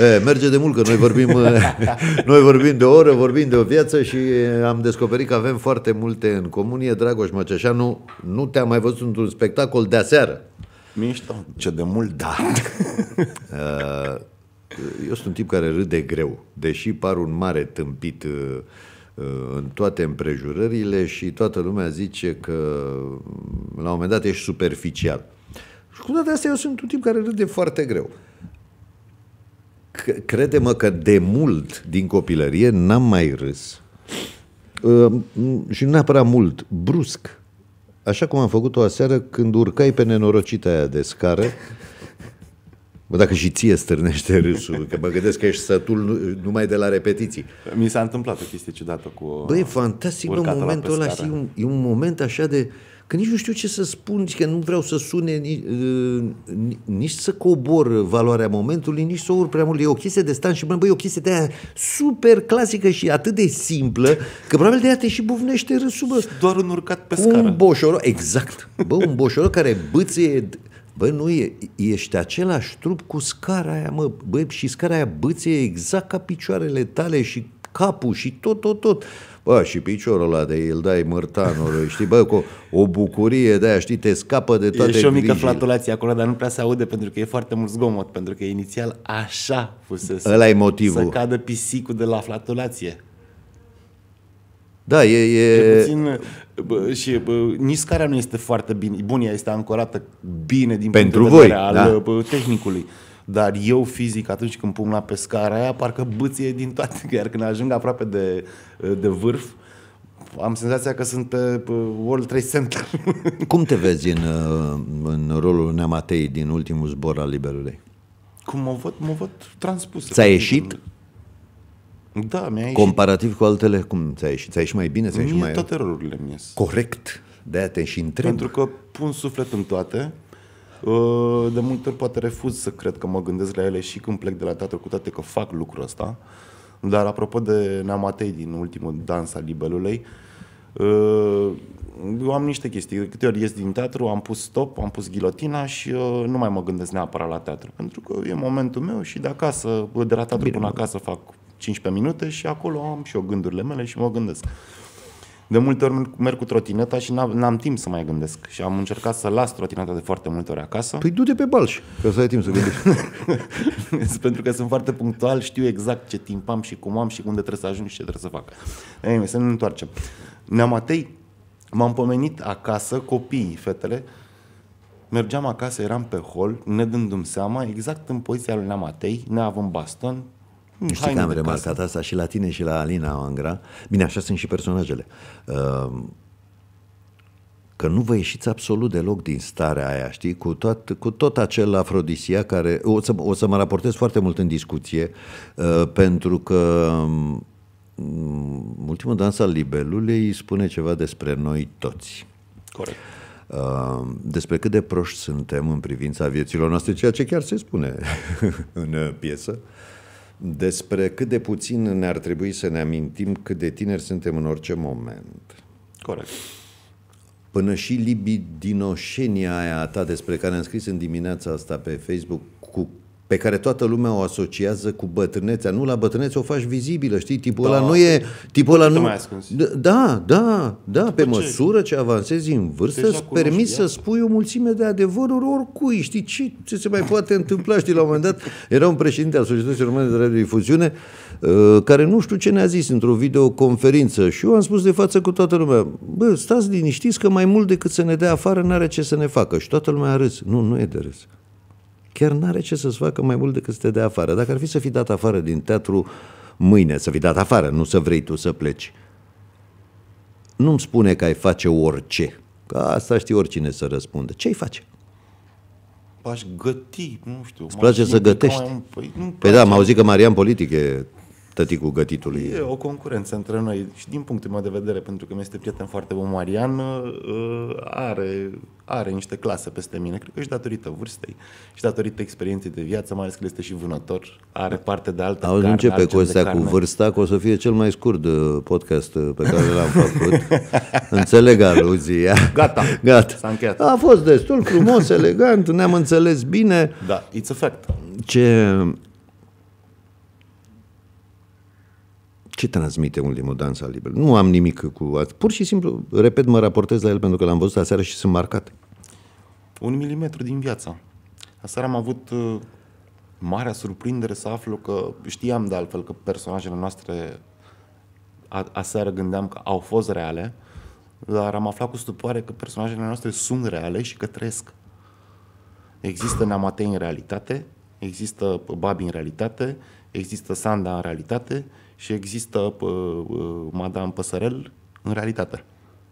E, merge de mult, că noi vorbim, noi vorbim de o oră, vorbim de o viață și am descoperit că avem foarte multe în comunie. Dragoș Măceșanu, nu te-am mai văzut într-un spectacol de aseară. Mișto. Ce de mult, da. Eu sunt un tip care râde greu, deși par un mare tâmpit în toate împrejurările și toată lumea zice că la un moment dat ești superficial. Și cu toate astea eu sunt un tip care râde foarte greu crede-mă că de mult din copilărie n-am mai râs. Ehm, și nu neapărat mult, brusc. Așa cum am făcut-o aseară când urcai pe nenorocita aia de scară, Bă, dacă și ție stârnește râsul, că mă gândesc că ești sătul numai de la repetiții. Mi s-a întâmplat o chestie ciudată cu Băi, e fantastic, în momentul ăla, un, e un moment așa de că nici nu știu ce să spun, că nu vreau să sune nici, uh, nici să cobor valoarea momentului, nici să urc prea mult. E o chestie de stan și bă, bă, e o chestie de aia super clasică și atât de simplă, că probabil de aia te și buvnește râsul, bă. Doar un urcat pe scară. Un boșoro, exact. Bă, un boșoro care bâție Bă, nu e, ești același trup cu scara aia, mă, bă, și scara aia bâție exact ca picioarele tale și capul și tot, tot, tot. Bă, și piciorul ăla de îl dai mărtanului, știi, bă, cu o bucurie de aia, știi, te scapă de toate E și o mică grijile. flatulație acolo, dar nu prea se aude pentru că e foarte mult zgomot, pentru că inițial așa fusese. Ăla e motivul. Să cadă pisicul de la flatulație. Da, e... e... Puțin, bă, și bă, scara nu este foarte bine. Bunia este ancorată bine din Pentru punct de vedere voi, al da. tehnicului dar eu fizic atunci când pun la pescara aia parcă bâție din toate, iar când ajung aproape de, de vârf, am senzația că sunt uh, pe World Trade Center. Cum te vezi în, uh, în rolul Neamatei din ultimul zbor al liberului? Cum mă văd? Mă văd transpus. Ți-a adică ieșit? Da, mi-a ieșit. Comparativ cu altele, cum ți-a ieșit? Ți-a ieșit mai bine? Ți-a ieșit Mie mai... toate rolurile mi Corect. De-aia te și întreb. Pentru că pun suflet în toate Uh, de multe ori poate refuz să cred că mă gândesc la ele și când plec de la teatru, cu toate că fac lucrul ăsta. Dar apropo de Neamatei din ultimul dans al libelului, uh, eu am niște chestii. De câte ori ies din teatru, am pus stop, am pus ghilotina și uh, nu mai mă gândesc neapărat la teatru. Pentru că e momentul meu și de acasă, de la teatru Bine. până acasă fac 15 minute și acolo am și eu gândurile mele și mă gândesc de multe ori merg cu trotineta și n-am, timp să mai gândesc. Și am încercat să las trotineta de foarte multe ori acasă. Păi du-te pe balș, că să ai timp să gândești. Pentru că sunt foarte punctual, știu exact ce timp am și cum am și unde trebuie să ajung și ce trebuie să fac. Anyway, să ne întoarcem. Neamatei, m-am pomenit acasă, copiii, fetele, mergeam acasă, eram pe hol, ne dându-mi seama, exact în poziția lui Neamatei, neavând baston, Știi Haine că am remarcat casă. asta și la tine și la Alina Angra. Bine, așa sunt și personajele. Ehm, că nu vă ieșiți absolut deloc din starea aia, știi? Cu tot, cu tot acel afrodisia care... O să, o să mă raportez foarte mult în discuție, eh, pentru că mm, ultimul dans al libelului spune ceva despre noi toți. Corect ehm, despre cât de proști suntem în privința vieților noastre, ceea ce chiar se spune în eh, piesă. Uh, despre cât de puțin ne-ar trebui să ne amintim cât de tineri suntem în orice moment. Corect. Până și libidinoșenia aia ta despre care am scris în dimineața asta pe Facebook cu pe care toată lumea o asociază cu bătrânețea. Nu, la bătrânețe o faci vizibilă, știi? Tipul da, ăla nu e... Tipul ăla nu... Da, da, da. După da, pe ce? măsură ce avansezi în vârstă, îți permiți să spui o mulțime de adevăruri oricui. Știi ce, ce se mai poate întâmpla? Știi, la un moment dat era un președinte al Societății Române de Radiodifuziune uh, care nu știu ce ne-a zis într-o videoconferință și eu am spus de față cu toată lumea, bă, stați liniștiți că mai mult decât să ne dea afară n-are ce să ne facă. Și toată lumea a râs. Nu, nu e de râs chiar n-are ce să-ți facă mai mult decât să te dea afară. Dacă ar fi să fi dat afară din teatru mâine, să fi dat afară, nu să vrei tu să pleci, nu-mi spune că ai face orice. Că asta știe oricine să răspundă. Ce-ai face? aș găti, nu știu. Îți place să gătești? Mai, păi, păi da, m-au zis că Marian Politic e tăticul gătitului. E o concurență între noi și din punctul meu de vedere, pentru că mi este prieten foarte bun Marian, ă, are, are niște clase peste mine, cred că și datorită vârstei și datorită experienței de viață, mai ales că este și vânător, are da. parte de altă Auzi, carne, începe Costea cu vârsta, că o să fie cel mai scurt ă, podcast ă, pe care l-am făcut. Înțeleg aluzia. Gata, Gata. s-a încheiat. A fost destul frumos, elegant, ne-am înțeles bine. Da, it's a fact. Ce ce transmite un limodanța liber? Nu am nimic cu... Pur și simplu, repet, mă raportez la el pentru că l-am văzut aseară și sunt marcat. Un milimetru din viața. Aseară am avut uh, marea surprindere să aflu că știam de altfel că personajele noastre aseară gândeam că au fost reale, dar am aflat cu stupoare că personajele noastre sunt reale și că trăiesc. Există Namatei în realitate, există Babi în realitate, există Sanda în realitate și există uh, Madame Păsărel în realitate.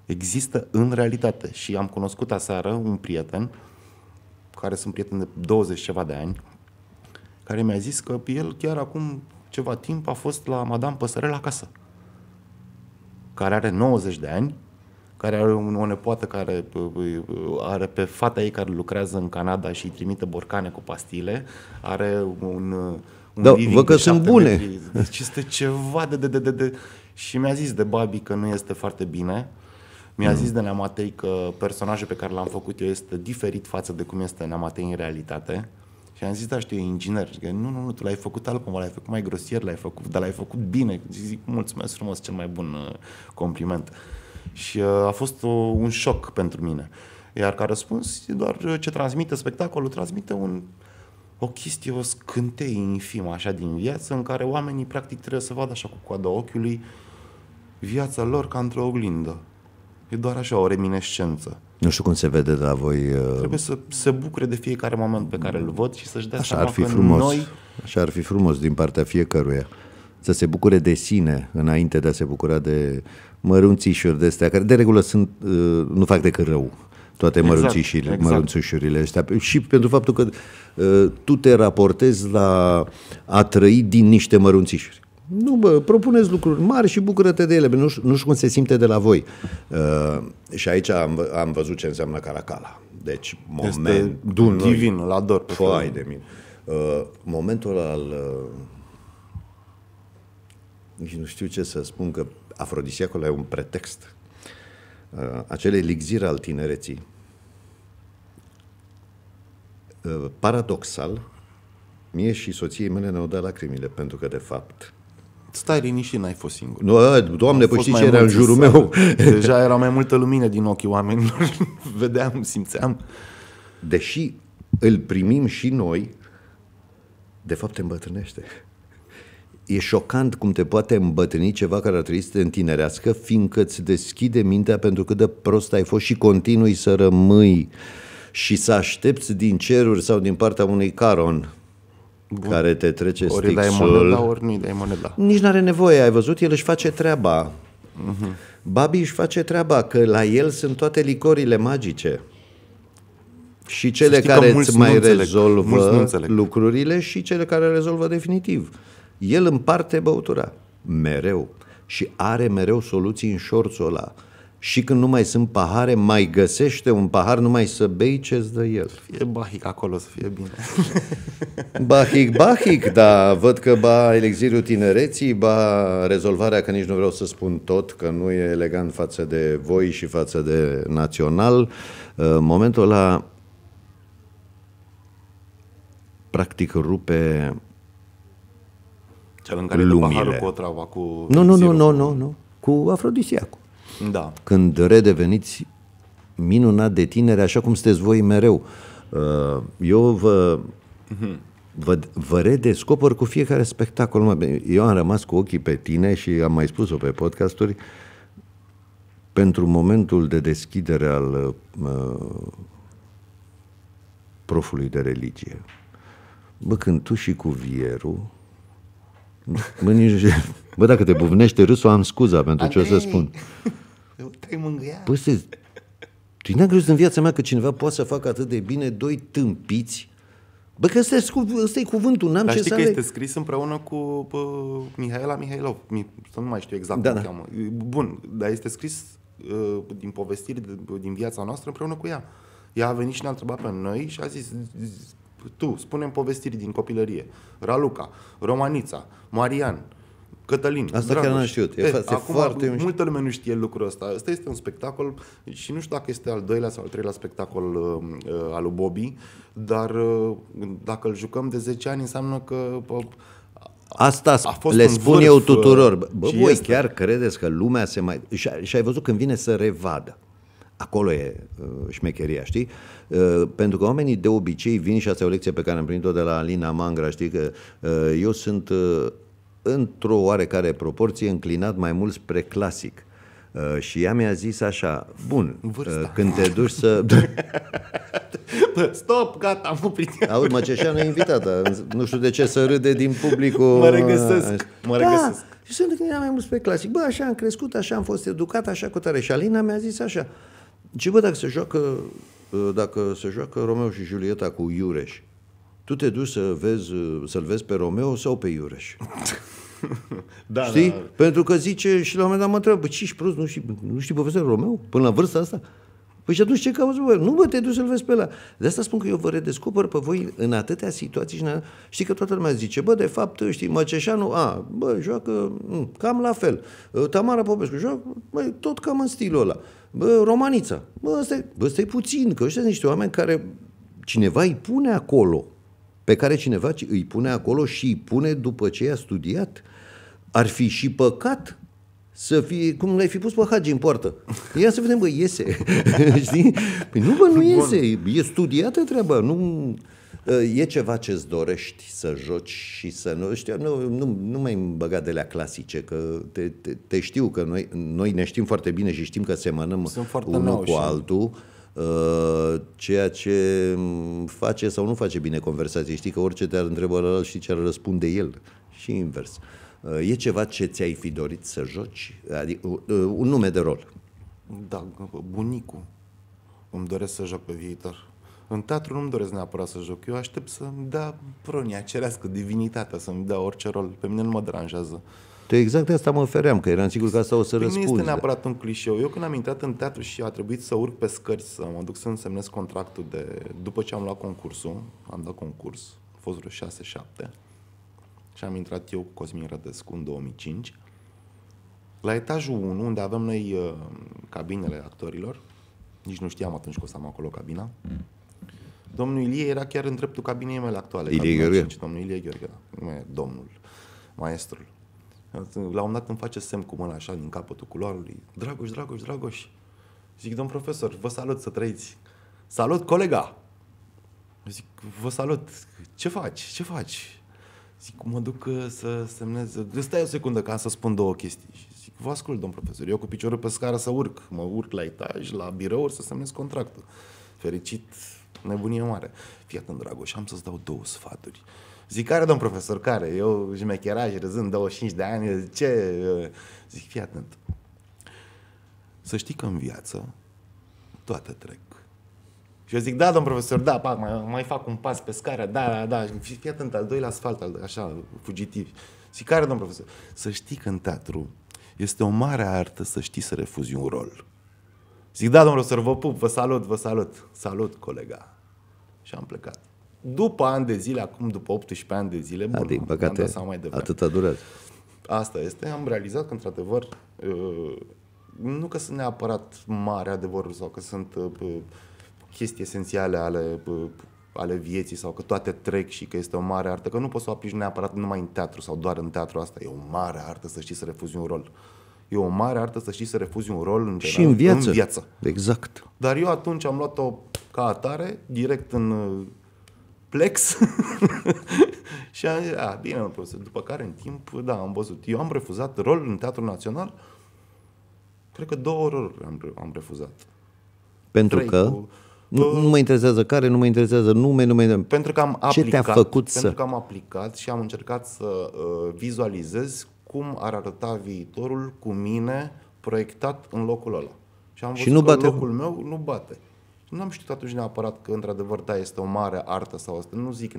Există în realitate și am cunoscut aseară un prieten care sunt prieten de 20 ceva de ani care mi-a zis că el chiar acum ceva timp a fost la Madame Păsărel acasă care are 90 de ani care are o nepoată care are pe fata ei care lucrează în Canada și îi trimite borcane cu pastile, are un da, living vă că sunt bune. Deci este ceva de, de, de, de, de... Și mi-a zis de Babi că nu este foarte bine. Mi-a mm. zis de Neamatei că personajul pe care l-am făcut eu este diferit față de cum este Neamatei în realitate. Și am zis, da, știu, e inginer. Zic, nu, nu, nu, tu l-ai făcut altcum, l-ai făcut mai grosier, l-ai făcut, dar l-ai făcut bine. Zic, zic mulțumesc frumos, cel mai bun uh, compliment. Și uh, a fost o, un șoc pentru mine. Iar ca răspuns, e doar uh, ce transmite spectacolul, transmite un o chestie, o scânteie infimă așa din viață în care oamenii practic trebuie să vadă așa cu coada ochiului viața lor ca într-o oglindă. E doar așa o reminescență. Nu știu cum se vede de la voi. Uh... Trebuie să se bucure de fiecare moment pe care îl văd și să-și dea așa seama ar fi că frumos. noi... Așa ar fi frumos din partea fiecăruia. Să se bucure de sine înainte de a se bucura de mărunțișuri de astea, care de regulă sunt, uh, nu fac decât rău toate exact, exact. mărunțișurile, exact. astea. Și pentru faptul că uh, tu te raportezi la a trăi din niște mărunțișuri. Nu, bă, propuneți lucruri mari și bucură-te de ele. Nu, știu, nu știu cum se simte de la voi. Uh, și aici am, am văzut ce înseamnă Caracala. Deci, moment... Este dun, divin, îl ador. Foai de mine. Uh, momentul al... Uh, nu știu ce să spun, că afrodisiacul e un pretext Uh, acel elixir al tinereții. Uh, paradoxal, mie și soției mele ne-au dat lacrimile, pentru că, de fapt, Stai liniștit, n-ai fost singur. Nu, ă, doamne, păi știi ce era în jurul meu? Deja era mai multă lumină din ochii oamenilor. Vedeam, simțeam. Deși îl primim și noi, de fapt îmbătrânește e șocant cum te poate îmbătrâni ceva care ar trebui să te întinerească, fiindcă îți deschide mintea pentru cât de prost ai fost și continui să rămâi și să aștepți din ceruri sau din partea unui caron Bun. care te trece ori stixul. Ori dai moneda, ori nu dai moneda. Nici nu are nevoie, ai văzut, el își face treaba. Uh-huh. Mhm. Babi își face treaba, că la el sunt toate licorile magice. Și cele care îți mai înțeleg. rezolvă lucrurile și cele care rezolvă definitiv el împarte băutura, mereu, și are mereu soluții în șorțul ăla. Și când nu mai sunt pahare, mai găsește un pahar numai să bei ce-ți dă el. Fie bahic acolo, să fie bine. bahic, bahic, da. Văd că ba elixirul tinereții, ba rezolvarea, că nici nu vreau să spun tot, că nu e elegant față de voi și față de național. Momentul ăla practic rupe cel în care lumile. cu otrava, cu nu, nu, nu, nu, nu, nu, cu afrodisiacul. Da. Când redeveniți minunat de tinere, așa cum sunteți voi mereu. Uh, eu vă, mhm. vă, vă redescopăr cu fiecare spectacol. Eu am rămas cu ochii pe tine și am mai spus-o pe podcasturi. Pentru momentul de deschidere al uh, profului de religie. Bă, când tu și cu Vieru Bă, nici... Bă, dacă te buvnește râsul, am scuza pentru Andrei, ce o să spun. Te-ai mângâiat. Bă, se... Tu n-am crezut în viața mea că cineva poate să facă atât de bine doi tâmpiți Bă, că ăsta e cuvântul, n-am Dar ce știi să că este scris împreună cu bă, Mihaela Mihailov, mi, să nu mai știu exact da, cum da. cheamă. Bun, dar este scris uh, din povestiri din viața noastră împreună cu ea. Ea a venit și ne-a întrebat pe noi și a zis, tu, spunem povestiri din copilărie. Raluca, Romanița, Marian, Cătălin. Asta Dragoș. chiar n-am știut. E, e, acum foarte multă lume nu știe lucrul ăsta. Asta este un spectacol și nu știu dacă este al doilea sau al treilea spectacol uh, uh, al lui Bobby, dar uh, dacă îl jucăm de 10 ani înseamnă că uh, Asta a fost le spun vârf, eu uh, tuturor. Bă, voi este... chiar credeți că lumea se mai... Și ai văzut când vine să revadă acolo e uh, șmecheria, știi? Uh, pentru că oamenii de obicei vin și asta e o lecție pe care am primit-o de la Alina Mangra, știi? Că uh, eu sunt uh, într-o oarecare proporție înclinat mai mult spre clasic. Uh, și ea mi-a zis așa, bun, uh, când te duci să... Stop, gata, am oprit. Auzi, mă, ceșeană invitată. Nu știu de ce să râde din publicul. Mă regăsesc, uh, mă regăsesc. Da, și sunt înclinat mai mult spre clasic. Bă, așa am crescut, așa am fost educat, așa cu tare. Și Alina mi-a zis așa, ce bă, dacă se joacă, ă, dacă se joacă Romeo și Julieta cu Iureș, tu te duci să vezi, să-l vezi pe Romeo sau pe Iureș? da, știi? Da. Pentru că zice și la un moment dat mă întreabă, ce ești prost, nu știi, nu știi povestea Romeo? Până la vârsta asta? Păi și atunci ce cauți Bă? Nu, mă te duci să-l vezi pe la. De asta spun că eu vă redescoper pe voi în atâtea situații și în... știi că toată lumea zice, bă, de fapt, știi, Măceșanu, a, bă, joacă mm, cam la fel. Tamara Popescu joacă, bă, tot cam în stilul ăla bă, romaniță. Bă, ăsta, bă, ăsta e puțin, că ăștia sunt niște oameni care cineva îi pune acolo, pe care cineva îi pune acolo și îi pune după ce i-a studiat. Ar fi și păcat să fie, cum l-ai fi pus pe Hagi în poartă. Ia să vedem, bă, iese. Știi? Păi nu, bă, nu iese. E studiată treaba. Nu... Ă, e ceva ce îți dorești să joci și să nu... Știu, nu, nu, nu mai băga de la clasice, că te, te, te știu că noi, noi ne știm foarte bine și știm că semănăm unul cu altul ă, ceea ce face sau nu face bine conversație. Știi că orice te-ar întreba la știi ce ar răspunde el și invers. Ă, e ceva ce ți-ai fi dorit să joci? Adică un nume de rol. Da, bunicul. Îmi doresc să joc pe viitor. În teatru nu-mi doresc neapărat să joc. Eu aștept să-mi dea pronia cerească, divinitatea, să-mi dea orice rol. Pe mine nu mă deranjează. Exact de exact asta mă feream, că eram sigur că asta o să răspunzi. Nu este neapărat un clișeu. Eu când am intrat în teatru și a trebuit să urc pe scări, să mă duc să însemnez contractul de... După ce am luat concursul, am dat concurs, a fost vreo 6-7, și am intrat eu cu Cosmin Rădescu în 2005, la etajul 1, unde avem noi uh, cabinele actorilor, nici nu știam atunci că o să am acolo cabina, mm Domnul Ilie era chiar în dreptul cabinei mele actuale. Ilie Gheorghe? Domnul Ilie Gheorghe, da. Nu e domnul, maestrul. La un moment dat îmi face semn cu mâna așa din capătul culoarului. Dragoș, Dragoș, Dragoș. Zic, domn profesor, vă salut să trăiți. Salut, colega! Zic, vă salut. Ce faci? Ce faci? Zic, mă duc uh, să semnez. Stai o secundă ca să spun două chestii. Zic, vă ascult, domn profesor. Eu cu piciorul pe scară să urc. Mă urc la etaj, la birou, să semnez contractul. Fericit, nebunie mare. Fii atent, Dragoș, am să-ți dau două sfaturi. Zic, care domn profesor, care? Eu jmecheraj, râzând 25 de ani, ce? Ă? Zic, fii atent. Să știi că în viață toate trec. Și eu zic, da, domn profesor, da, pac, mai, mai fac un pas pe scară, da, da, da. Fii, atent, al doilea asfalt, al, așa, fugitiv. Zic, care, domn profesor? Să știi că în teatru este o mare artă să știi să refuzi un rol. Zic, da, domnul să vă pup, vă salut, vă salut. Salut, colega. Și am plecat. După ani de zile, acum după 18 ani de zile, bun, da, adică, păcate, am mai devreme. Atâta durează. durat. Asta este, am realizat că, într-adevăr, uh, nu că sunt neapărat mare adevărul sau că sunt uh, uh, chestii esențiale ale ale vieții sau că toate trec și că este o mare artă, că nu poți să o aplici neapărat numai în teatru sau doar în teatru, asta e o mare artă să știi să refuzi un rol. Uh, E o mare artă să știi să refuzi un rol în general, și în viață. în viață. Exact. Dar eu atunci am luat-o ca atare, direct în uh, plex și am zis, a, bine, nu profesor. După care, în timp, da, am văzut. Eu am refuzat rol în Teatrul Național, cred că două roluri am, am refuzat. Pentru Trei, că? Cu, nu, uh, nu mă interesează care, nu mă interesează nume, nu mă interesează. Pentru că am aplicat, Ce te-a făcut pentru să? că am aplicat și am încercat să uh, vizualizez cum ar arăta viitorul cu mine proiectat în locul ăla. Și am văzut și nu că bate. locul meu nu bate. Nu am știut atunci neapărat că, într-adevăr, da, este o mare artă sau asta. Nu zic.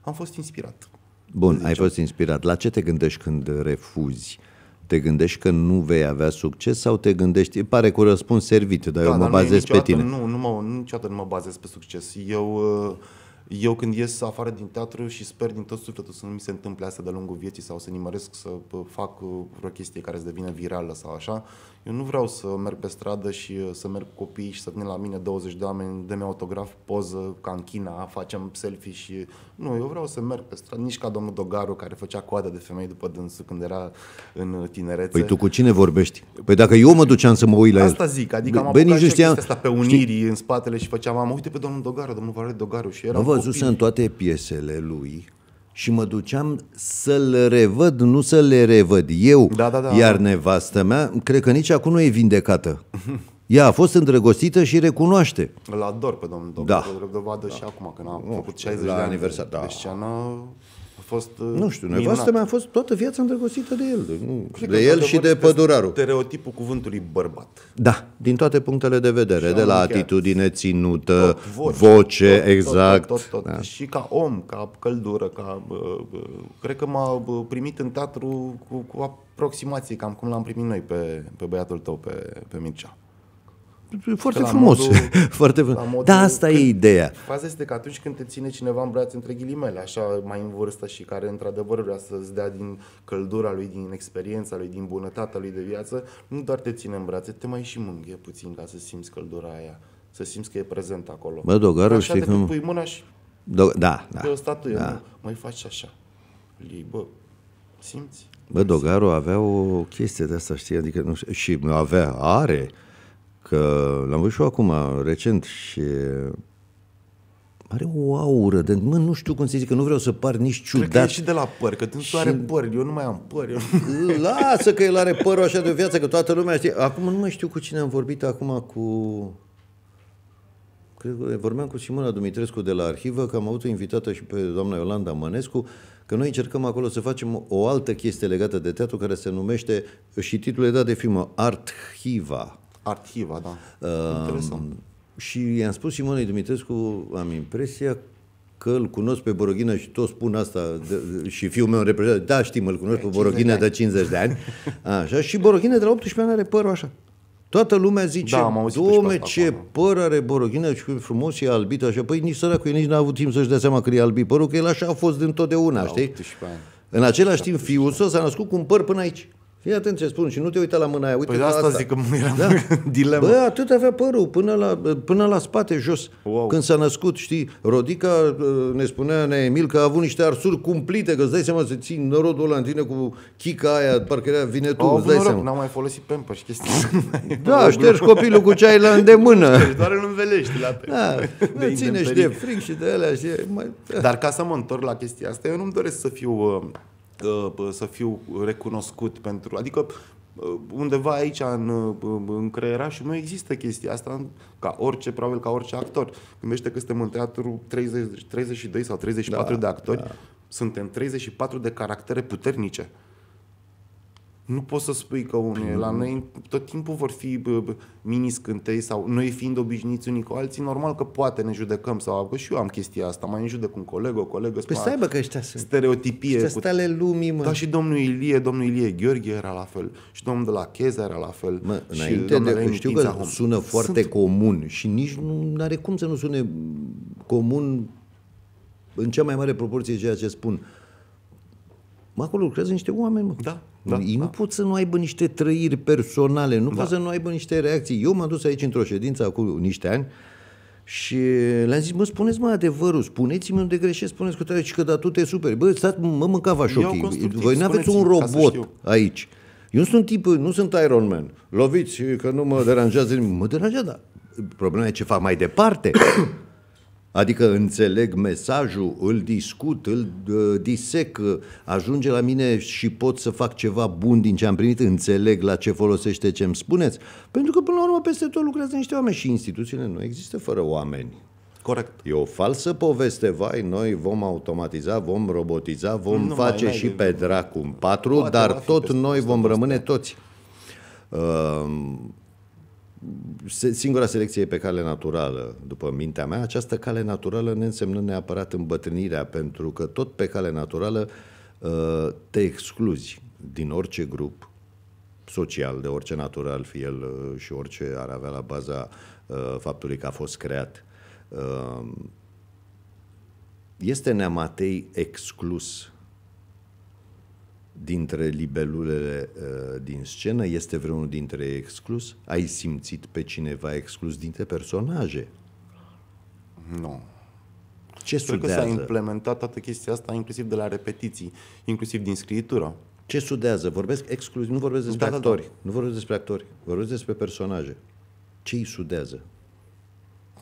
Am fost inspirat. Bun, ai fost inspirat. La ce te gândești când refuzi? Te gândești că nu vei avea succes sau te gândești, pare cu răspuns servit, dar da, eu mă dar bazez pe tine. Nu, nu mă, niciodată nu mă bazez pe succes. Eu uh, eu când ies afară din teatru și sper din tot sufletul să nu mi se întâmple asta de-a lungul vieții sau să nimăresc să fac uh, vreo chestie care să devină virală sau așa, eu nu vreau să merg pe stradă și uh, să merg cu copiii și să vină la mine 20 de oameni, de mi autograf, poză, ca în China, facem selfie și... Nu, eu vreau să merg pe stradă, nici ca domnul Dogaru care făcea coadă de femei după dânsul când era în uh, tinerețe. Păi tu cu cine vorbești? Păi dacă eu mă duceam să mă uit la asta el. Asta zic, adică am apucat Bă, asta pe unirii știi? în spatele și făceam, am uite pe domnul Dogaru, domnul Valer Dogaru și era văzusem toate piesele lui și mă duceam să-l revăd, nu să le revăd eu. Da, da, da. Iar nevastă mea, cred că nici acum nu e vindecată. Ea a fost îndrăgostită și recunoaște. Îl ador pe domnul doctor, da. drept dovadă da. și acum, când a făcut 60 la de ani Da. Deci, fost uh, Nu știu, nevastă mea a fost toată viața îndrăgostită de el. Nu, de el și de pădurarul. Stereotipul cuvântului bărbat. Da, din toate punctele de vedere, și de la atitudine ținută, tot voce, voce tot, exact. Tot, tot, tot, tot. Da. Și ca om, ca căldură, ca... Uh, uh, cred că m-a primit în teatru cu, cu aproximație, cam cum l-am primit noi pe, pe băiatul tău, pe, pe Mircea. Foarte frumos. Modul, foarte frumos. Modul, da, asta când, e ideea. Faza este că atunci când te ține cineva în brațe, între ghilimele, așa mai în vârstă și care într-adevăr vrea să-ți dea din căldura lui, din experiența lui, din bunătatea lui de viață, nu doar te ține în brațe, te mai și mânghe puțin ca să simți căldura aia, să simți că e prezent acolo. Bă, așa știi cum... pui mâna și... Do- da, da. Pe o statuie, da. mai faci așa. Lui, bă, simți? Bă, Dogaru avea o chestie de asta, știi, adică nu știu, și avea, are, că l-am văzut și eu acum, recent, și are o aură de... Mă, nu știu cum să zic, că nu vreau să par nici ciudat. Cred că e și de la păr, că tu și... are păr, eu nu mai am păr. Eu... Lasă că el are părul așa de viață, că toată lumea știe. Acum nu mai știu cu cine am vorbit, acum cu... Cred că vorbeam cu Simona Dumitrescu de la arhivă, că am avut o invitată și pe doamna Iolanda Mănescu, că noi încercăm acolo să facem o altă chestie legată de teatru care se numește, și titlul e dat de filmă, Arthiva Arhiva, da. Uh, Interesant. Și i-am spus și Mănei Dumitrescu, am impresia că îl cunosc pe Boroghină și toți spun asta de, și fiul meu reprezentă, da, știm, îl cunosc pe Boroghină de, de 50 de ani. Așa, și Boroghină de la 18 ani are părul așa. Toată lumea zice, da, domne, ce acolo. Da. păr are Boroghină și frumos e albit așa. Păi nici săracul, nici n-a avut timp să-și dea seama că e albit părul, că el așa a fost dintotdeauna, știi? În același timp, fiul său s-a născut cu un păr până aici. Fii atent ce spun și nu te uita la mâna aia, uite păi la asta. asta. zic că era da? dilemă. Bă, atât avea părul, până la, până la spate, jos. Wow. Când s-a născut, știi, Rodica uh, ne spunea ne Emil că a avut niște arsuri cumplite, că îți dai seama să ții norodul ăla în tine cu chica aia, parcă era vine tu, îți dai seama. N-am mai folosit și chestii. da, ștergi copilul cu ceai la îndemână. Deci doar îl învelești la pe. Da, de ține și de fric și de alea. Și mai... Dar ca să mă întorc la chestia asta, eu nu-mi doresc să fiu uh, să fiu recunoscut pentru... Adică undeva aici în, în creierașul meu există chestia asta ca orice, probabil ca orice actor. Gândește că suntem în teatru 30, 32 sau 34 da, de actori, da. suntem 34 de caractere puternice nu poți să spui că unul la mhm. noi tot timpul vor fi mini scântei sau noi fiind obișnuiți unii cu alții, normal că poate ne judecăm sau că și eu am chestia asta, mai în judec un coleg, o colegă. Păi stai bă că ăștia sunt. Stereotipie. Ăștia cu... stale lumii, mă. Da, și domnul Ilie, domnul Ilie Gheorghe era la fel și domnul de la Cheza era la fel. Mă, și de, de, știu că sună foarte sunt... comun și nici nu are cum să nu sune comun în cea mai mare proporție ceea ce spun. Mă, acolo lucrează niște oameni, mă. Da, da, Ei da. nu da. pot să nu aibă niște trăiri personale, nu da. pot să nu aibă niște reacții. Eu m-am dus aici într-o ședință acum niște ani și le-am zis, mă, spuneți mă adevărul, spuneți-mi unde greșesc, spuneți cu tare, și că da, tu te superi. Bă, stați, mă mânca șochii. Voi nu aveți un robot aici. Eu sunt tip, nu sunt Iron Man. Loviți, că nu mă deranjează nimic. Mă deranjează, dar problema e ce fac mai departe. Adică înțeleg mesajul, îl discut, îl disec, ajunge la mine și pot să fac ceva bun din ce am primit, înțeleg la ce folosește ce îmi spuneți, pentru că până la urmă peste tot lucrează niște oameni și instituțiile nu există fără oameni. Corect. E o falsă poveste, vai, noi vom automatiza, vom robotiza, vom nu, face mai, și mai, pe dracu patru, dar tot noi vom rămâne toți. Uh, singura selecție pe cale naturală, după mintea mea, această cale naturală ne însemnă neapărat îmbătrânirea, pentru că tot pe cale naturală uh, te excluzi din orice grup social, de orice natură ar fi el uh, și orice ar avea la baza uh, faptului că a fost creat. Este Neamatei exclus dintre libelulele uh, din scenă? Este vreunul dintre ei exclus? Ai simțit pe cineva exclus dintre personaje? Nu. Ce Cred sudează? că s-a implementat toată chestia asta inclusiv de la repetiții, inclusiv din scritură. Ce sudează? Vorbesc exclusiv, nu vorbesc despre da, actori, da, da. nu vorbesc despre actori, vorbesc despre personaje. Ce îi sudează?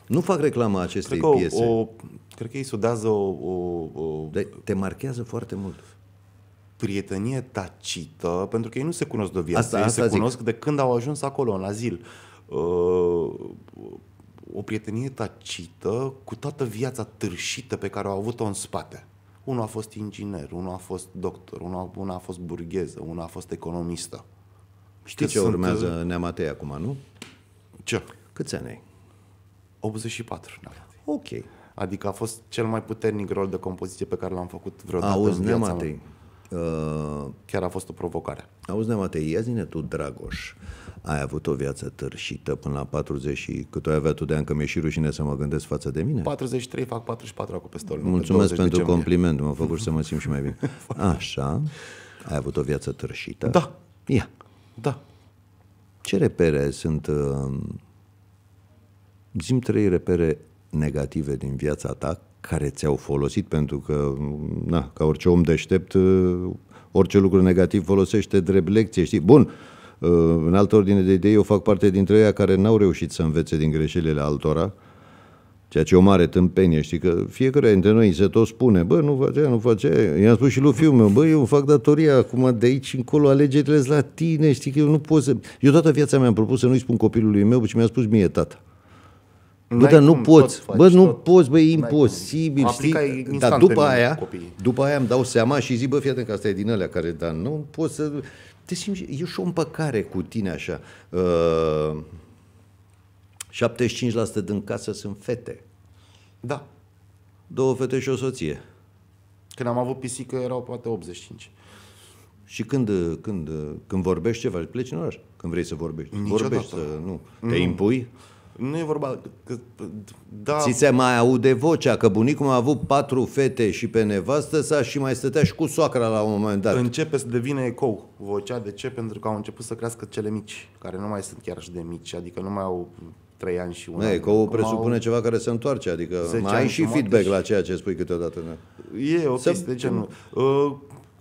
Nu fac reclama acestei cred că o, piese. O, cred că îi sudează o... o, o... te marchează foarte mult prietenie tacită, pentru că ei nu se cunosc de viață, asta, ei asta se zic. cunosc de când au ajuns acolo, în azil. Uh, o prietenie tacită cu toată viața târșită pe care au avut-o în spate. Unul a fost inginer, unul a fost doctor, unul una a fost burgheză, unul a fost economistă. Știi Cât ce sunt... urmează uh, Neamatei acum, nu? Ce? Câți ani ai? 84. Da. Ok. Adică a fost cel mai puternic rol de compoziție pe care l-am făcut vreodată Auzi, în viața Neamatei. mea. Uh, chiar a fost o provocare. Auzi, Matei, ia zine tu, Dragoș, ai avut o viață târșită până la 40 și cât o ai avea tu de ani, că mi-e și rușine să mă gândesc față de mine? 43, fac 44 acum pe stol. Mulțumesc Mulțumesc pentru compliment, m-a făcut să mă simt și mai bine. Așa, ai avut o viață târșită? Da. Ia. Da. Ce repere sunt... Uh, zim trei repere negative din viața ta care ți-au folosit, pentru că, na, ca orice om deștept, ă, orice lucru negativ folosește drept lecție, știi? Bun, ă, în altă ordine de idei, eu fac parte dintre ei care n-au reușit să învețe din greșelile altora, Ceea ce e o mare tâmpenie, știi, că fiecare dintre noi se tot spune, bă, nu face nu face I-am spus și lui fiul meu, bă, eu fac datoria acum de aici încolo, alegerile la tine, știi, că eu nu pot să... Eu toată viața mi-am propus să nu-i spun copilului meu, ci mi-a spus mie tata. Bă, dar nu poți, bă, nu tot. poți, bă, e imposibil, știi? Dar după aia, copiii. după aia îmi dau seama și zic, bă, fii că asta e din alea care, dar nu poți să... Te simți, e și o împăcare cu tine așa. Uh, 75% din casă sunt fete. Da. Două fete și o soție. Când am avut pisică erau poate 85. Și când, când, când vorbești, ce Pleci în oraș. Când vrei să vorbești. Niciodată. Vorbești, să, nu. Te impui. Nu e vorba că... Da. Ți se mai aude vocea că bunicul a avut patru fete și pe nevastă sa și mai stătea și cu soacra la un moment dat. Începe să devine ecou vocea. De ce? Pentru că au început să crească cele mici, care nu mai sunt chiar și de mici, adică nu mai au trei ani și un an. Ecou presupune au... ceva care se întoarce, adică mai ai și feedback și... la ceea ce spui câteodată. Ne? E o chestie, să... de ce nu? Uh,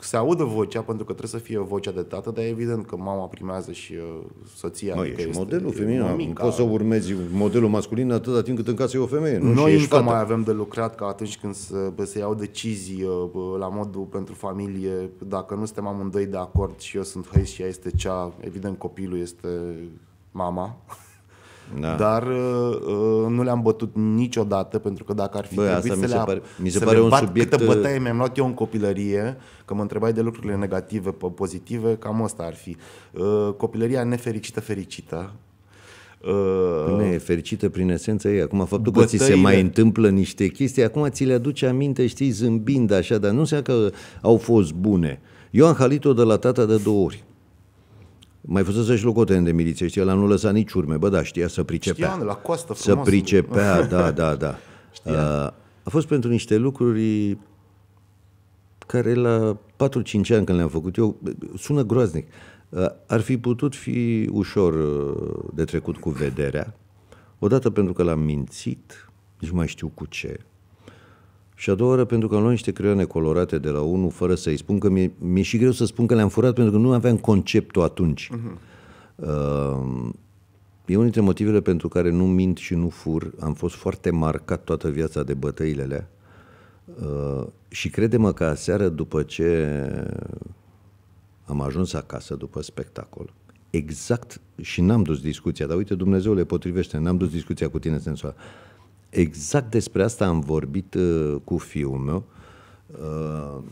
se audă vocea, pentru că trebuie să fie vocea de tată, dar evident că mama primează și uh, soția. Noi adică ești modelul feminin. Poți să urmezi modelul masculin atâta timp cât în casă e o femeie. Nu? Noi încă mai avem de lucrat ca atunci când se, se iau decizii uh, la modul pentru familie, dacă nu suntem amândoi de acord și eu sunt hăi și ea este cea, evident copilul este mama da. dar uh, uh, nu le-am bătut niciodată, pentru că dacă ar fi Băi, trebuit să mi se le, pare, mi se să pare le un bat subiect... câtă uh, bătaie mi-am luat eu în copilărie, că mă întrebai de lucrurile negative, pozitive, cam asta ar fi. Uh, copilăria nefericită, fericită, Uh, nu e fericită prin esență. ei. Acum, faptul bătăile. că ți se mai întâmplă niște chestii, acum ți le aduce aminte, știi, zâmbind așa, dar nu înseamnă că au fost bune. Eu am halit-o de la tata de două ori. Mai fusese și locotenent de miliție, știi, ăla nu lăsa nici urme, bă, da, știa să pricepea. Știa, la coastă frumos. Să pricepea, da, da, da. Știa. Uh, a fost pentru niște lucruri care la 4-5 ani când le-am făcut eu, sună groaznic, uh, ar fi putut fi ușor uh, de trecut cu vederea, odată pentru că l-am mințit, nici mai știu cu ce, și a doua oară pentru că am luat niște creioane colorate de la unul fără să-i spun că mi-e, mi-e și greu să spun că le-am furat pentru că nu aveam conceptul atunci. Uh-huh. Uh, e unul dintre motivele pentru care nu mint și nu fur. Am fost foarte marcat toată viața de bătăile alea. Uh, și credem că aseară după ce am ajuns acasă după spectacol, exact, și n-am dus discuția, dar uite, Dumnezeu le potrivește, n-am dus discuția cu tine sensual. Uh, Exact despre asta am vorbit uh, cu fiul meu, uh,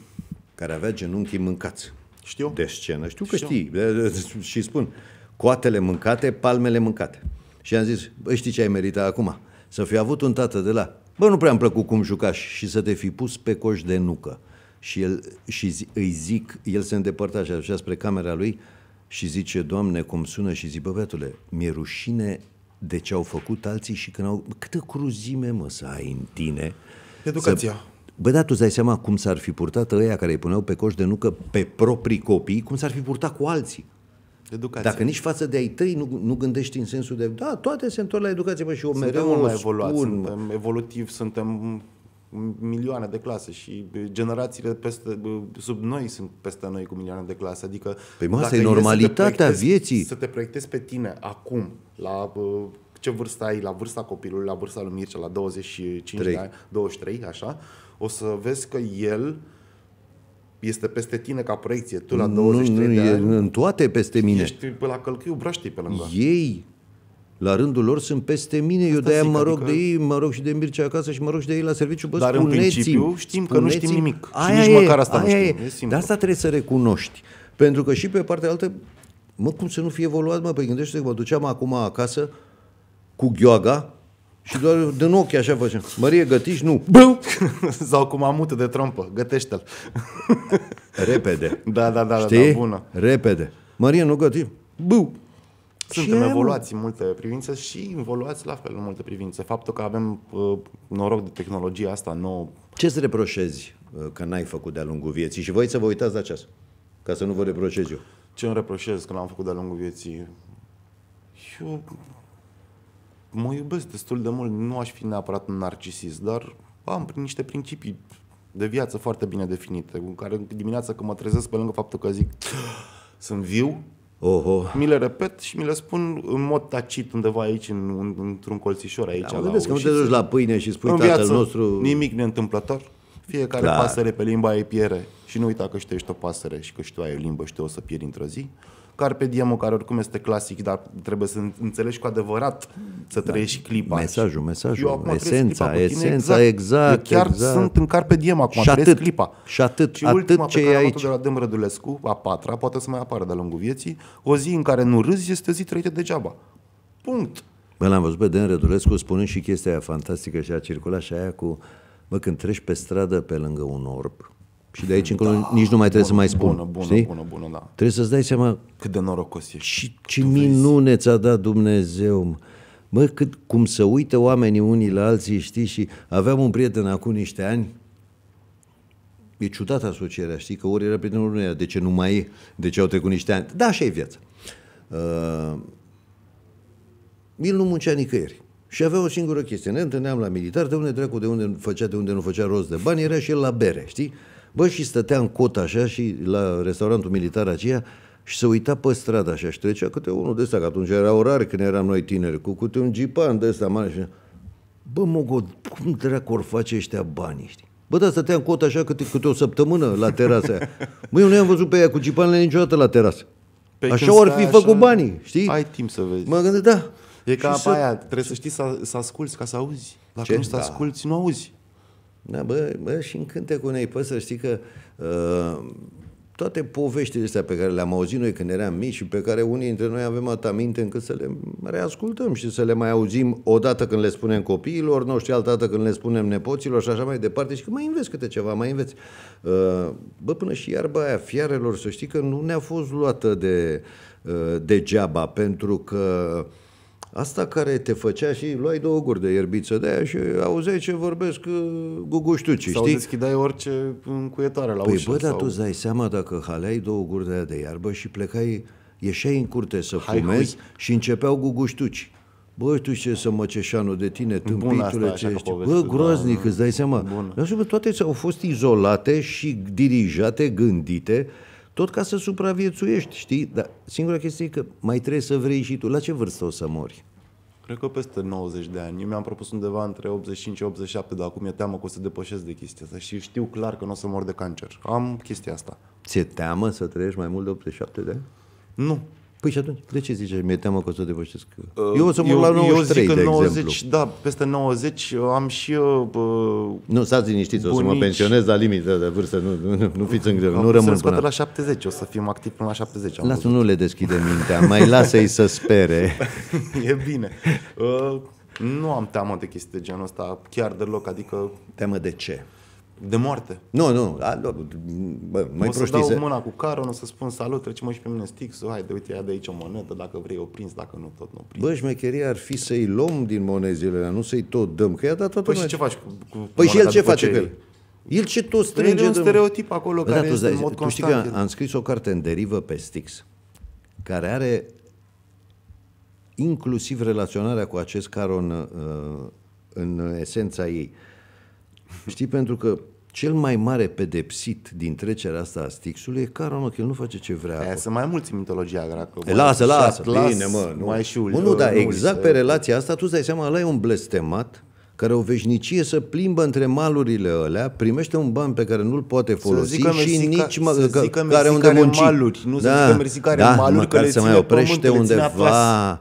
care avea genunchii mâncați. Știu. De scenă. Știu că Știu. știi. Și spun, coatele mâncate, palmele mâncate. Și am zis, bă, știi ce ai meritat acum? Să fi avut un tată de la, bă, nu prea-mi plăcut cum jucaș și să te fi pus pe coș de nucă. Și, el, și zi, îi zic, el se îndepărta și așa spre camera lui și zice, Doamne, cum sună și zic, bă, băiatule, mi-e rușine de ce au făcut alții și când au... Câtă cruzime, mă, să ai în tine. Educația. Să... Bă, da, tu îți dai seama cum s-ar fi purtat ăia care îi puneau pe coș de nucă pe proprii copii, cum s-ar fi purtat cu alții. Educație. Dacă nici față de ai tăi nu, nu gândești în sensul de, da, toate se întorc la educație, bă, și o suntem mereu o evoluat, spun. Suntem evolutiv, suntem milioane de clase și generațiile peste, sub noi sunt peste noi cu milioane de clase. Adică, păi mă, asta e normalitatea vieții. Să te proiectezi pe tine acum, la ce vârstă ai, la vârsta copilului, la vârsta lui Mircea, la 25 3. de ani, 23, așa, o să vezi că el este peste tine ca proiecție. Tu la 23 nu, nu, de ani... În toate peste mine. Ești pe la călcâiul braștii pe lângă. Ei, la rândul lor, sunt peste mine. Asta Eu de-aia mă rog adică... de ei, mă rog și de Mircea acasă și mă rog și de ei la serviciu. Bă, Dar în principiu știm că nu știm nimic. Aia și nici e, măcar asta aia nu știm. E. De asta trebuie să recunoști. Pentru că și pe partea altă Mă, cum să nu fie evoluat, mă? Păi gândește că mă duceam acum acasă cu gheoaga și doar de ochi așa facem. Mărie, gătiști? Nu. Bă! Sau cum mamută de trompă. Gătește-l. Repede. Da, da, da, da, da Știi? da, bună. Repede. Mărie, nu gătim. Bă! Suntem Ce? evoluați în multe privințe și involuați la fel în multe privințe. Faptul că avem uh, noroc de tehnologia asta nouă. Ce-ți reproșezi uh, că n-ai făcut de-a lungul vieții? Și voi să vă uitați la ceas, ca să nu vă reproșez eu ce îmi reproșez că l-am făcut de-a lungul vieții? Eu mă iubesc destul de mult, nu aș fi neapărat un narcisist, dar am niște principii de viață foarte bine definite, cu care dimineața când mă trezesc pe lângă faptul că zic sunt viu, Oho. Mi le repet și mi le spun în mod tacit undeva aici, în, într-un colțișor aici. Da, că nu te duci la pâine și spui în tatăl viață, nostru... nimic neîntâmplător. Fiecare Clar. pasăre pe limba ei piere și nu uita că știu ești o pasăre și că știu ai o limbă și te o să pieri într-o zi. Carpe Diem, care oricum este clasic, dar trebuie să înțelegi cu adevărat să da. trăiești clipa. Mesajul, mesajul, eu acum esența, clipa esența, exact. exact. Eu chiar exact. sunt în Carpe Diem acum, și atât, clipa. Și atât, și ultima atât ce pe care am aici. de la Dem Rădulescu, a patra, poate să mai apară de-a lungul vieții, o zi în care nu râzi este o zi trăită degeaba. Punct. Bă, l-am văzut pe Dan Rădulescu spunând și chestia aia fantastică și a circulat și aia cu, mă, când treci pe stradă pe lângă un orb, și de aici încolo da, nici nu mai trebuie bună, să mai spun. Bună, bună, știi? bună, bună, da. Trebuie să-ți dai seama... Cât de norocos ești. Și ce minune ți-a dat Dumnezeu. Mă, cât, cum să uită oamenii unii la alții, știi? Și aveam un prieten acum niște ani, e ciudată asocierea, știi? Că ori era prietenul lui, de ce nu mai e? De ce au trecut niște ani? Da, așa e viața. Uh, el nu muncea nicăieri. Și avea o singură chestie. Ne întâlneam la militar, de unde dracu, de unde făcea, de unde nu făcea rost de bani, era și el la bere, știi? Bă, și stătea în cot așa și la restaurantul militar aceea și se uita pe stradă așa și trecea câte unul de ăsta, că atunci era orar când eram noi tineri, cu câte un gipan de ăsta mare și... Bă, mogo, cum dracu or face ăștia banii, știi? Bă, da, stătea în cot așa câte, câte o săptămână la terasa aia. Mă, eu nu am văzut pe ea cu gipanele niciodată la terasă. Pe păi așa ori fi făcut așa, banii, știi? Ai timp să vezi. Mă gândesc, da. E ca aia, să... trebuie să știi să, să asculți ca să auzi. Dacă Ce? nu să da. asculți, nu auzi. Da, bă, bă, și în cântecul unei păsări, știi că uh, toate poveștile astea pe care le-am auzit noi când eram mici și pe care unii dintre noi avem atâta minte încât să le reascultăm și să le mai auzim odată când le spunem copiilor noștri, altă dată când le spunem nepoților și așa mai departe și că mai înveți câte ceva, mai înveți. Uh, bă, până și iarba aia fiarelor, să știi că nu ne-a fost luată de, uh, degeaba pentru că uh, Asta care te făcea și luai două guri de ierbiță de aia și auzeai ce vorbesc uh, guguștuci, sau știi? Sau deschideai orice încuietare la păi ușă. Păi bă, sau... dar tu îți dai seama dacă haleai două guri de aia de iarbă și plecai, ieșeai în curte să Hai fumezi hui. și începeau guguștuci. Bă, tu ce să măceșanul de tine, tâmpitule, ce ești. Bă, da. groaznic, da, îți dai seama. Bun. Dar toate au fost izolate și dirijate, gândite tot ca să supraviețuiești, știi? Dar singura chestie e că mai trebuie să vrei și tu. La ce vârstă o să mori? Cred că peste 90 de ani. Eu mi-am propus undeva între 85 și 87, dar acum e teamă că o să depășesc de chestia asta și știu clar că nu o să mor de cancer. Am chestia asta. Ți-e teamă să trăiești mai mult de 87 de ani? Nu, Păi și atunci, de ce zice? mi-e teamă că o să depășesc? Uh, eu o să mă la 93, eu zic că 90, exemplu. da, peste 90 uh, am și eu uh, Nu, stați liniștiți, bunici. o să mă pensionez la limită de vârstă, nu, nu, nu fiți greu, nu rămân până... la 70, o să fim activ până la 70. Am Lasă, nu le deschide mintea, mai lasă-i să spere. e bine. Uh, nu am teamă de chestii de genul ăsta, chiar deloc, adică... Teamă de ce? De moarte. Nu, nu, a, nu bă, mai o să dau se... mâna cu Caron, o să spun salut, mă și pe mine hai, de uite, ia de aici o monedă, dacă vrei o prins, dacă nu, tot nu prins. Bă, șmecheria ar fi să-i luăm din monezile alea, nu să-i tot dăm, că i-a dat toată Păi și ce faci cu, cu Păi și el ce face cu el? El ce tot păi strânge... E un stereotip acolo care da, este în mod constant. Știi că am scris o carte în derivă pe Stix, care are inclusiv relaționarea cu acest Caron uh, în esența ei. Știi, pentru că cel mai mare pedepsit din trecerea asta a Stixului e Caronoc, el nu face ce vrea. Aia sunt mai mulți în mitologia greacă. Lasă, lasă, las, bine mă. Nu. Mai și nu, dar exact pe relația asta tu îți dai seama, ăla e un blestemat care o veșnicie să plimbă între malurile alea, primește un ban pe care nu-l poate folosi zică și mersica, nici mă, să că care unde munci. Maluri, nu da, să zică mersi care da, maluri, că le să mai oprește pământ, undeva. Plas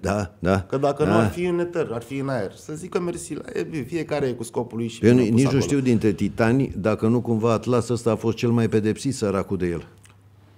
da, da. Că dacă da. nu ar fi în eter, ar fi în aer. Să că mersi la fiecare e cu scopul lui și Eu nici acolo. nu știu dintre titani dacă nu cumva Atlas ăsta a fost cel mai pedepsit săracul de el.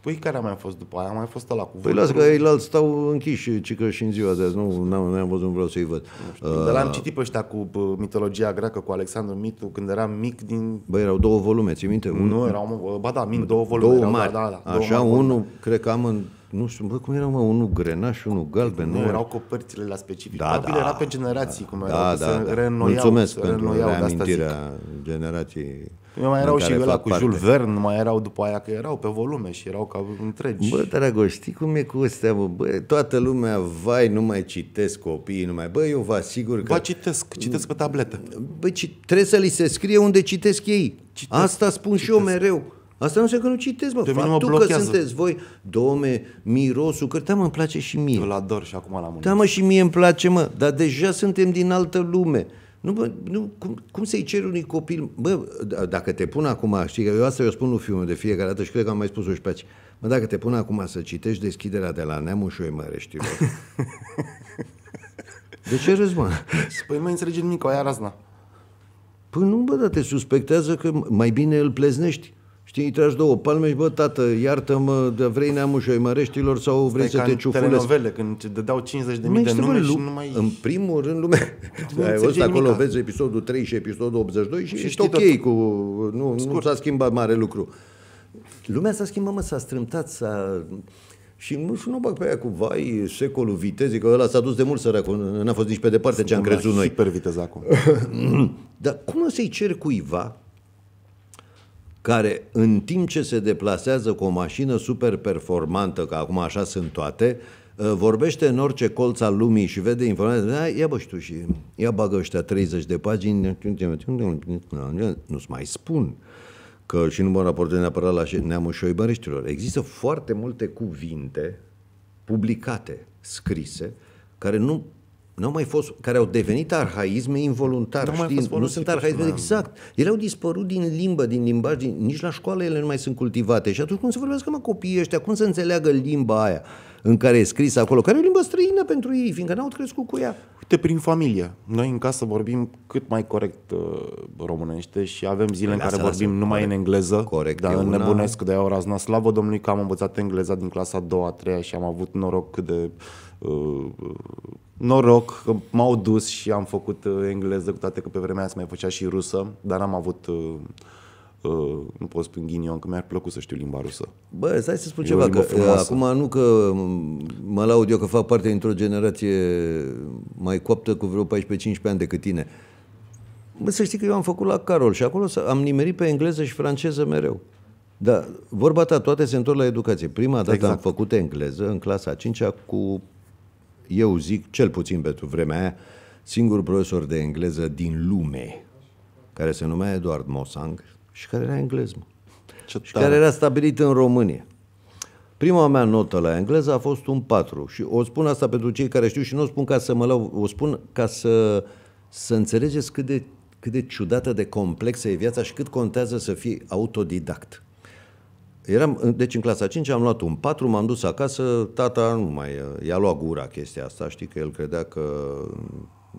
Păi care a mai fost după aia? A mai fost ăla cu Păi las că ei alți stau închiși, ci că și în ziua de azi. Nu, am văzut, nu vreau să-i văd. dar uh, l-am citit pe ăștia cu mitologia greacă, cu Alexandru Mitu, când eram mic din... Băi, erau două volume, ții minte? Nu, erau, ba da, două volume. Două da, mari. da, da, da Așa, unul, cred că am în nu știu, bă, cum erau, mă, unul grenaș, unul galben. Nu, nu erau coperțile la specific. Da, Probabil da, era pe generații, da, cum erau, da, da, se da. reînnoiau. Mulțumesc se pentru reamintirea generației eu mai erau și ăla cu parte. Jules Verne, mai erau după aia, că erau pe volume și erau ca întregi. Bă, dragă, știi cum e cu ăstea, bă? bă? Toată lumea, vai, nu mai citesc copiii, nu mai... Bă, eu vă asigur că... Ba, citesc, citesc pe tabletă. Bă, ci, trebuie să li se scrie unde citesc ei. Citesc, Asta spun citesc. și eu mereu. Asta nu înseamnă că nu citesc, mă. Pe mine mă blochează. că sunteți voi, dome, mirosul, că da, mă, îmi place și mie. Îl ador și acum la mână. Da, mă, și mie îmi place, mă, dar deja suntem din altă lume. Nu, bă, nu, cum, cum să-i ceri unui copil? Bă, da, dacă te pun acum, știi că eu asta eu spun lui fiul de fiecare dată și cred că am mai spus-o și pe aici. Mă, dacă te pun acum să citești deschiderea de la Neamul și Oemăreștilor. de ce râzi, mă? Păi nu înțelege nimic, o aia razna. Păi nu, bă, dar te suspectează că mai bine îl pleznești. Știi, îi tragi două palme și, bă, tată, iartă-mă, vrei neamul măreștilor sau vrei Stai să te ciufulezi? telenovele, când te dau 50 de mii de nume și nu mai... În primul rând, lume, Ai văzut acolo, nimica. vezi episodul 3 și episodul 82 și, și ești ok tot. cu... Nu, nu s-a schimbat mare lucru. Lumea s-a schimbat, mă, s-a strâmtat, s-a... Și nu, și nu bag pe aia cu vai, secolul vitezii, că ăla s-a dus de mult săracu, n-a fost nici pe departe ce am crezut noi. Super viteză acum. Dar cum o să-i cer cuiva care în timp ce se deplasează cu o mașină super performantă, că acum așa sunt toate, uh, vorbește în orice colț al lumii și vede informații, ia bă și tu și ia bagă ăștia 30 de pagini, nu-ți mai spun că și nu mă raportez neapărat la neamul șoibăreștilor. Există foarte multe cuvinte publicate, scrise, care nu nu au mai fost, care au devenit arhaisme involuntar, nu, știind, nu sunt arhaisme, da. exact. Ele au dispărut din limbă, din limbaj, din, nici la școală ele nu mai sunt cultivate. Și atunci cum se vorbească, mă, copiii ăștia, cum să înțeleagă limba aia? în care e scris acolo, care e o limbă străină pentru ei, fiindcă n-au crescut cu ea. Uite, prin familie. Noi în casă vorbim cât mai corect uh, românește și avem zile în care vorbim numai corect. în engleză. Corect. Dar în nebunesc de aia razna. Slavă Domnului că am învățat engleza din clasa a doua, a treia și am avut noroc cât de... Uh, uh noroc că m-au dus și am făcut uh, engleză, cu toate că pe vremea aia se mai făcea și rusă, dar n-am avut... Uh, Uh, nu pot spune ghinion, că mi-ar plăcut să știu limba rusă. Bă, stai să spun e ceva, că uh, frumoasă. acum nu că mă laud eu că fac parte dintr-o generație mai coaptă cu vreo 14-15 ani decât tine. Bă, să știi că eu am făcut la Carol și acolo am nimerit pe engleză și franceză mereu. Da, vorba ta, toate se întorc la educație. Prima dată exact. am făcut engleză în clasa 5 cu, eu zic, cel puțin pentru vremea aia, singurul profesor de engleză din lume, care se numea Eduard Mosang, și care era mă. Ce și tare. care era stabilit în România. Prima mea notă la engleză a fost un 4 și o spun asta pentru cei care știu și nu o spun ca să mă lau, o spun ca să, să înțelegeți cât de, cât de ciudată de complexă e viața și cât contează să fii autodidact. Eram, deci în clasa 5 am luat un 4, m-am dus acasă, tata nu mai, i-a luat gura chestia asta, știi că el credea că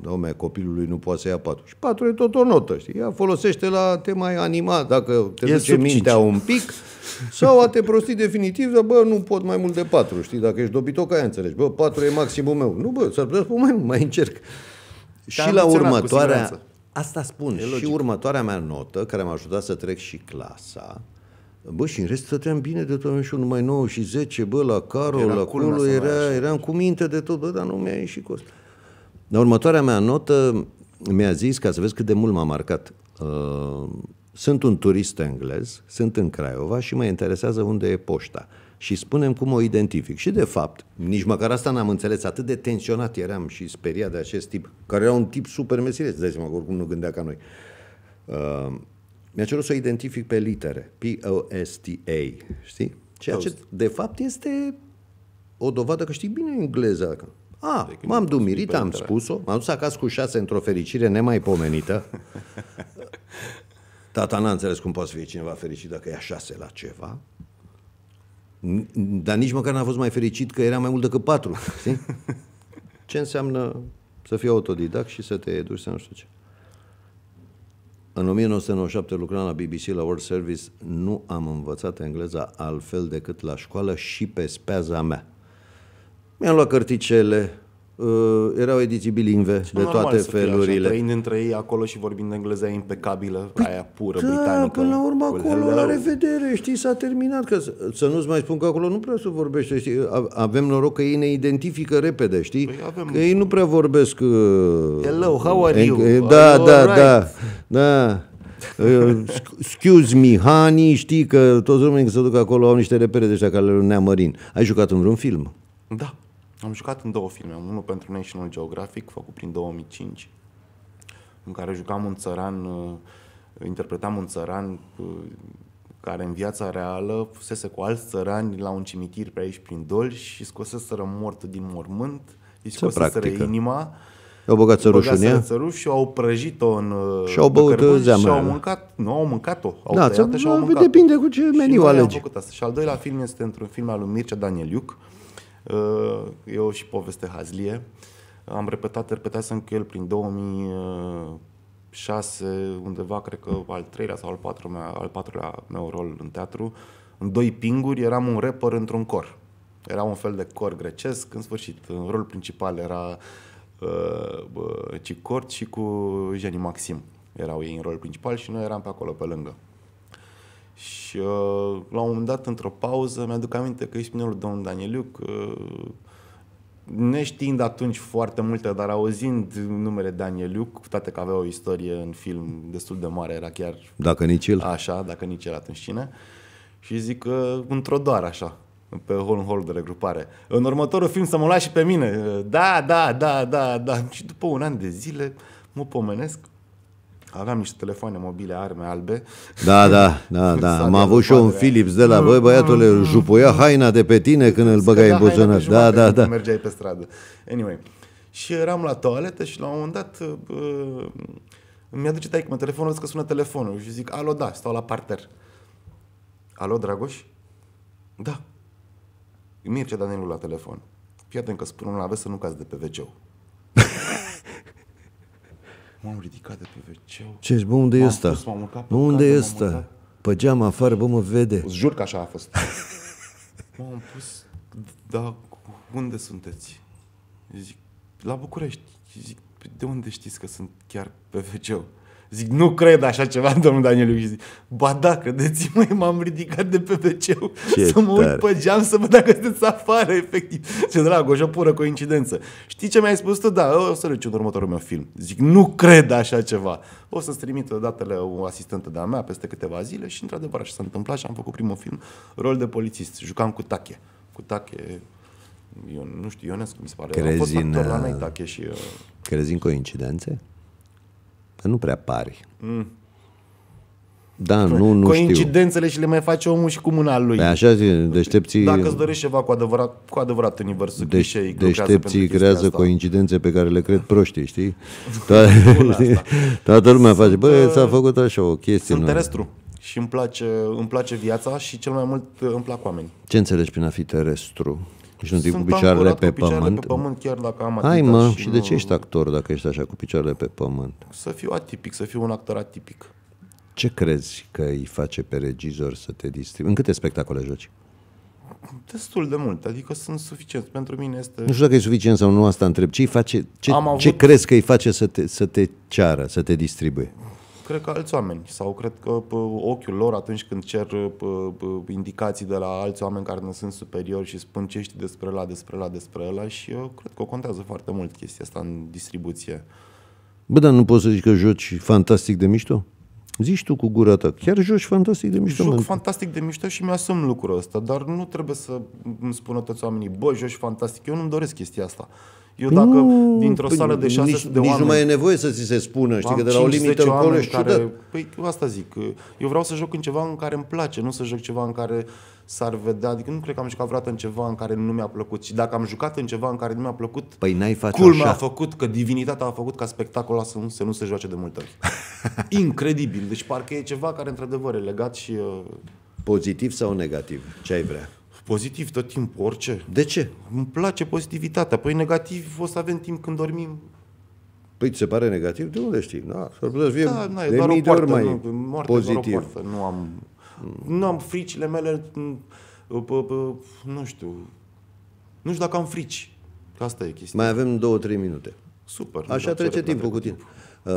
domne, da, copilului nu poate să ia 4. Și 4 e tot o notă, știi? Ea folosește la te mai anima, dacă te e duce mintea 5. un pic, sau a te prosti definitiv, dar bă, nu pot mai mult de 4, știi? Dacă ești dobitoc, aia înțelegi. Bă, 4 e maximul meu. Nu, bă, s-ar putea să mai, mai încerc. Te și la următoarea, asta spun, și următoarea mea notă, care m-a ajutat să trec și clasa, Bă, și în rest stăteam bine de tot, și numai 9 și 10, bă, la Carol, era la culo era, eram cu minte de tot, bă, dar nu mi-a ieșit cu asta. Dar următoarea mea notă mi-a zis, ca să vezi cât de mult m-a marcat, uh, sunt un turist englez, sunt în Craiova și mă interesează unde e poșta. Și spunem cum o identific. Și de fapt, nici măcar asta n-am înțeles, atât de tensionat eram și speriat de acest tip, care era un tip super mesire, îți dai seama, oricum nu gândea ca noi. Uh, mi-a cerut să o identific pe litere, P-O-S-T-A, știi? Ceea ce, de fapt, este o dovadă că știi bine engleza. A, ah, m-am dumirit, am spus-o, m-am dus acasă cu șase într-o fericire nemaipomenită. Tata n-a înțeles cum poate să fie cineva fericit dacă ia șase la ceva. Dar nici măcar n-a fost mai fericit că era mai mult decât patru. Ce înseamnă să fii autodidact și să te educi, să nu știu ce. În 1997 lucram la BBC, la World Service, nu am învățat engleza altfel decât la școală și pe speaza mea. Mi-am luat cărticele, Uh, erau ediții bilingve de toate să felurile. Așa, între ei acolo și vorbind engleză impecabilă, păi aia pură, da, britanică. până la urmă acolo, la revedere, știi, s-a terminat. Că să, să nu-ți mai spun că acolo nu prea se vorbește, știi, avem noroc că ei ne identifică repede, știi? Păi avem... Că ei nu prea vorbesc... Uh, hello, how are da, you? da, are you da, right? da, da. Uh, excuse me, honey, știi că toți românii când se duc acolo au niște repere de ăștia care le neamărin. Ai jucat în vreun film? Da. Am jucat în două filme, unul pentru National Geographic, făcut prin 2005, în care jucam un țăran, uh, interpretam un țăran uh, care în viața reală fusese cu alți țărani la un cimitir pe aici prin dol și scoseseră mort din mormânt, îi scoseseră inima, au băgat țărușul în ea? și au prăjit-o în uh, Și au băut zeamă. Și au mâncat, nu, au mâncat-o. Au da, tăiat-o și au mâncat Depinde cu ce meniu alegi. Am Și al doilea film este într-un film al lui Mircea Danieliuc, uh, Uh, Eu și poveste hazlie. Am repetat, repetasem cu el prin 2006, undeva, cred că al treilea sau al patrulea, al patrulea meu rol în teatru. În doi pinguri eram un rapper într-un cor. Era un fel de cor grecesc, în sfârșit. Rolul principal era uh, Cicort și cu Jenny Maxim erau ei în rol principal și noi eram pe acolo, pe lângă. Și uh, la un moment dat, într-o pauză, mi-aduc aminte că îi spunea lui domnul Danieliuc, uh, neștiind atunci foarte multe, dar auzind numele Danieliuc, cu toate că avea o istorie în film destul de mare, era chiar... Dacă nici el. Așa, dacă nici el atunci cine. Și zic că într-o doar așa, pe hol în hol de regrupare. În următorul film să mă lua și pe mine. Da, da, da, da, da. Și după un an de zile mă pomenesc Aveam niște telefoane mobile, arme albe. Da, da, da, da. Am avut și eu un Philips de la, băi, băiatule, jupuia haina de pe tine când îl băgai în buzunar. Da, da, da. Mergeai pe stradă. Anyway. Și eram la toaletă și la un moment dat mi-a duce taică mă telefonul, că sună telefonul și zic, alo, da, stau la parter. Alo, Dragoș? Da. Mircea Danilu la telefon. Fii atent că spun la aveți să nu cazi de pe wc M-am ridicat de pe wc Ce ești, bă, unde m-am este? unde cadă, Pe geam afară, bă, mă vede. Îți jur că așa a fost. m-am pus, da, unde sunteți? Zic, la București. Zic, de unde știți că sunt chiar pe wc Zic, nu cred așa ceva, domnul Danielu. Și zic, ba da, credeți-mă, m-am ridicat de pe wc să mă uit pe geam să văd dacă sunteți afară, efectiv. Ce drag, o pură coincidență. Știi ce mi-ai spus tu? Da, o să în următorul meu film. Zic, nu cred așa ceva. O să-ți trimit datele o asistentă de-a mea peste câteva zile și într-adevăr așa s-a întâmplat și am făcut primul film, rol de polițist. Jucam cu Tache. Cu Tache, eu nu știu, Ionescu mi se pare. Crezi am fost în... la uh, și, uh... Crezi în coincidențe? că nu prea pari. Mm. Da, nu, nu Coincidențele știu. și le mai face omul și cu mâna lui. Păi așa zic, deștepții... Dacă îți dorești ceva cu adevărat, cu adevărat universul de, clișei, Deștepții creează coincidențe pe care le cred proști, știi? Toată, toată lumea sunt, face, bă, s-a făcut așa o chestie. Sunt terestru și îmi place, îmi place viața și cel mai mult îmi plac oamenii. Ce înțelegi prin a fi terestru? Și deci nu sunt cu picioarele pe, cu pământ. pe pământ. chiar dacă am Hai mă, și, și nu... de ce ești actor dacă ești așa cu picioarele pe pământ? Să fiu atipic, să fiu un actor atipic. Ce crezi că îi face pe regizor să te distribui? În câte spectacole joci? Destul de mult, adică sunt suficient. Pentru mine este... Nu știu dacă e suficient sau nu, asta întreb. Ce, face, ce, avut... ce crezi că îi face să te, să te ceară, să te distribuie? cred că alți oameni sau cred că ochiul lor atunci când cer indicații de la alți oameni care nu sunt superiori și spun ce știi despre la, despre la, despre ăla și eu cred că o contează foarte mult chestia asta în distribuție. Bă, dar nu poți să zici că joci fantastic de mișto? Zici tu cu gura ta, chiar joci fantastic de mișto. Joc fantastic de mișto și mi-asum lucrul ăsta, dar nu trebuie să îmi spună toți oamenii, bă, joci fantastic, eu nu-mi doresc chestia asta. Eu dacă nu, dintr-o păi, sală de 600 nici, de oameni... Nici nu mai e nevoie să ți se spună, știi, că de la o limită încolo și care, Păi asta zic, eu vreau să joc în ceva în care îmi place, nu să joc ceva în care s-ar vedea, adică nu cred că am jucat vreodată în ceva în care nu mi-a plăcut și dacă am jucat în ceva în care nu mi-a plăcut, păi n-ai face culmea așa. a făcut că divinitatea a făcut ca spectacolul să nu, să nu se joace de multe ori. Incredibil, deci parcă e ceva care într-adevăr e legat și... Uh... Pozitiv sau negativ? Ce ai vrea? Pozitiv tot timpul, orice. De ce? Îmi place pozitivitatea. Păi negativ o să avem timp când dormim. Păi ți se pare negativ? De unde știi? Da, s-ar putea să fie da, na, de mii de ori mai nu, moarte, pozitiv. Doar o Nu am, nu am fricile mele, nu știu, nu știu dacă am frici. Asta e chestia. Mai avem două, trei minute. Super. Așa trece timpul cu tine. Timp.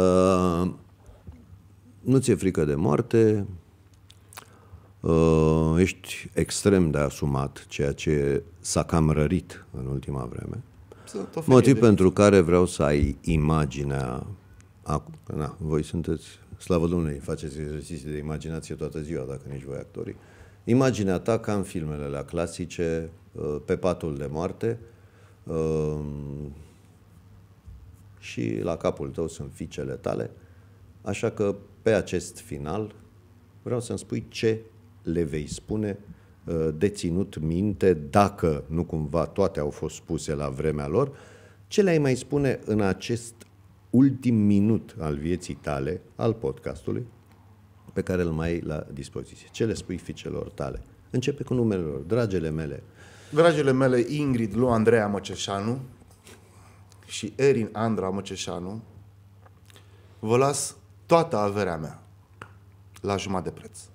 Uh, nu ți-e frică de moarte, uh, ești extrem de asumat, ceea ce s-a cam rărit în ultima vreme. Motiv de... pentru care vreau să ai imaginea... Acum, na, voi sunteți, slavă Domnului, faceți exerciții de imaginație toată ziua, dacă nici voi actorii. Imaginea ta ca în filmele la clasice, uh, pe patul de moarte, uh, și la capul tău sunt fiicele tale. Așa că pe acest final vreau să-mi spui ce le vei spune uh, deținut minte, dacă nu cumva toate au fost spuse la vremea lor, ce le-ai mai spune în acest ultim minut al vieții tale, al podcastului, pe care îl mai ai la dispoziție? Ce le spui fiicelor tale? Începe cu numele lor, dragele mele. Dragele mele Ingrid Lu Andreea Măceșanu și Erin Andra Măceșanu, vă las toată averea mea la jumătate de preț.